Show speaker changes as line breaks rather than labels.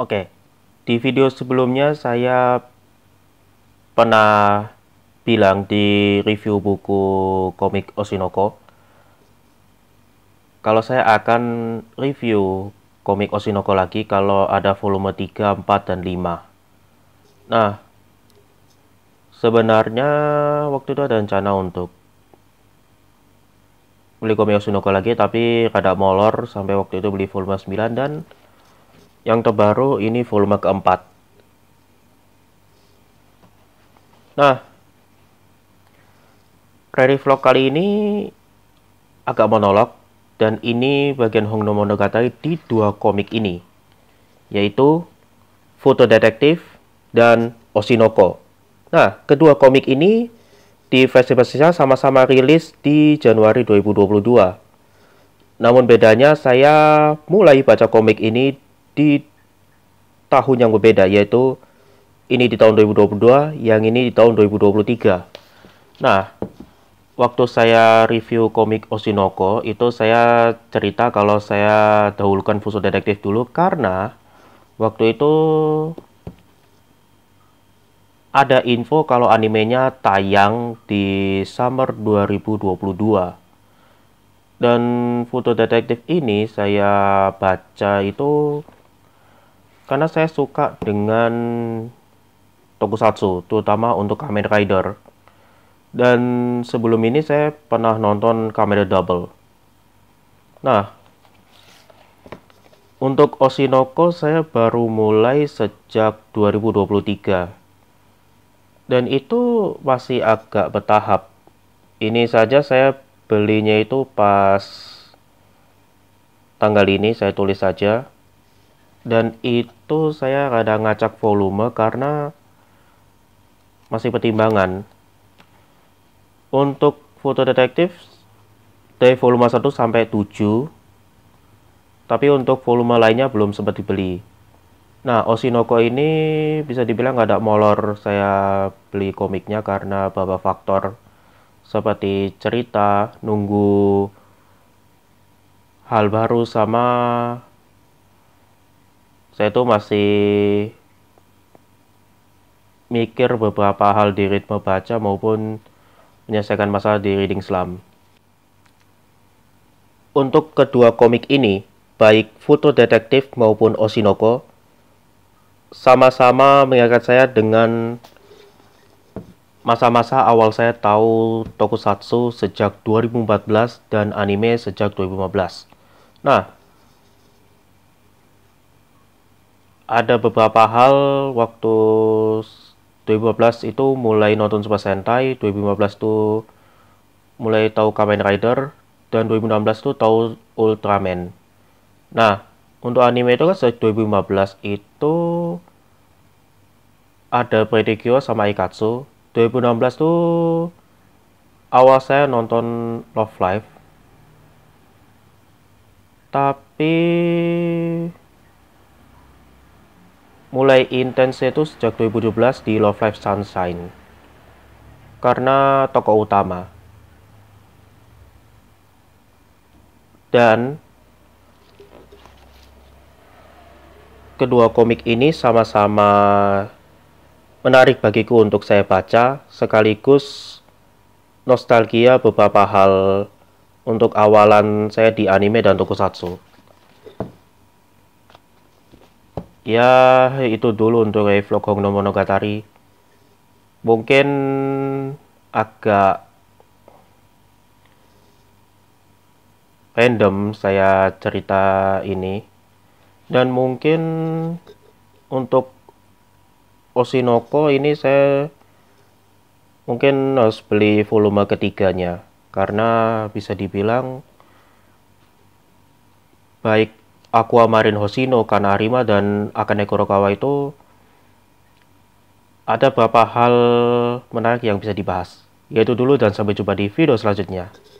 Oke, di video sebelumnya saya pernah bilang di review buku komik Osinoko. kalau saya akan review komik Osinoko lagi kalau ada volume 3, 4, dan 5 nah sebenarnya waktu itu ada rencana untuk beli komik Osinoko lagi tapi rada molor sampai waktu itu beli volume 9 dan yang terbaru ini volume keempat. Nah, Prairie Vlog kali ini agak monolog dan ini bagian no Monogatari di dua komik ini, yaitu Foto Detektif dan Oshinoko. Nah, kedua komik ini di versi-versinya sama-sama rilis di Januari 2022. Namun bedanya saya mulai baca komik ini di tahun yang berbeda yaitu ini di tahun 2022, yang ini di tahun 2023. Nah, waktu saya review komik Osinoko itu saya cerita kalau saya dahulukan Fuso Detektif dulu karena waktu itu ada info kalau animenya tayang di summer 2022. Dan foto detektif ini saya baca itu karena saya suka dengan tokusatsu, terutama untuk Kamen Rider. Dan sebelum ini saya pernah nonton Kamen Double. Nah, untuk osinoko saya baru mulai sejak 2023. Dan itu masih agak bertahap. Ini saja saya belinya itu pas tanggal ini saya tulis saja dan itu saya rada ngacak volume karena masih pertimbangan untuk foto detektif dari volume 1 sampai 7 tapi untuk volume lainnya belum sempat dibeli nah Oshinoko ini bisa dibilang gak ada molor saya beli komiknya karena beberapa faktor seperti cerita, nunggu hal baru sama saya itu masih mikir beberapa hal di ritme baca maupun menyelesaikan masalah di reading slam. Untuk kedua komik ini, baik Futo Detektif maupun Osinoko, sama-sama mengingatkan saya dengan masa-masa awal saya tahu tokusatsu sejak 2014 dan anime sejak 2015. Nah, ada beberapa hal waktu 2015 itu mulai nonton Super Sentai, 2015 itu mulai tahu Kamen Rider dan 2016 itu tahu Ultraman. Nah, untuk anime itu kan sejak 2015 itu ada Predikyo sama Ikatsu. 2016 tuh awal saya nonton Love Life, Tapi mulai intens itu sejak 2017 di Love Life Sunshine karena tokoh utama dan kedua komik ini sama-sama menarik bagiku untuk saya baca sekaligus nostalgia beberapa hal untuk awalan saya di anime dan tokusatsu. ya itu dulu untuk vlog Hongno Monogatari mungkin agak random saya cerita ini dan mungkin untuk osinoko ini saya mungkin harus beli volume ketiganya karena bisa dibilang baik Aquamarine Hosino Kanarima, dan Akane Kurokawa itu ada beberapa hal menarik yang bisa dibahas. Yaitu dulu dan sampai jumpa di video selanjutnya.